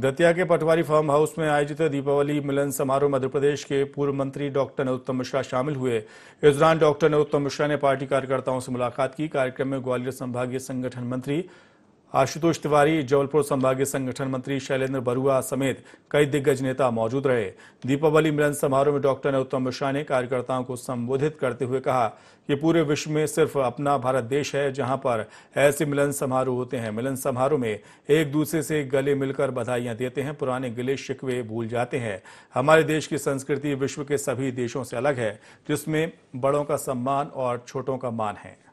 दतिया के पटवारी farm house में आयोजित दीपावली मिलन समारोह मध्य प्रदेश के पूर्व मंत्री डॉक्टर नरोत्तम मिश्रा शामिल हुए इस दौरान डॉक्टर नरोत्तम मिश्रा ने पार्टी कार्यकर्ताओं से मुलाकात की कार्यक्रम में ग्वालियर संभागीय संगठन मंत्री आशुतोष तिवारी जबलपुर संभागीय संगठन मंत्री शैलेंद्र बरुआ समेत कई दिग्गज नेता मौजूद रहे दीपावली मिलन समारोह में डॉक्टर नरोत्तम मिश्रा ने कार्यकर्ताओं को संबोधित करते हुए कहा कि पूरे विश्व में सिर्फ अपना भारत देश है जहां पर ऐसे मिलन समारोह होते हैं मिलन समारोह में एक दूसरे से गले मिलकर बधाइयां देते हैं पुराने गिले शिकवे भूल जाते हैं हमारे देश की संस्कृति विश्व के सभी देशों से अलग है जिसमें बड़ों का सम्मान और छोटों का मान है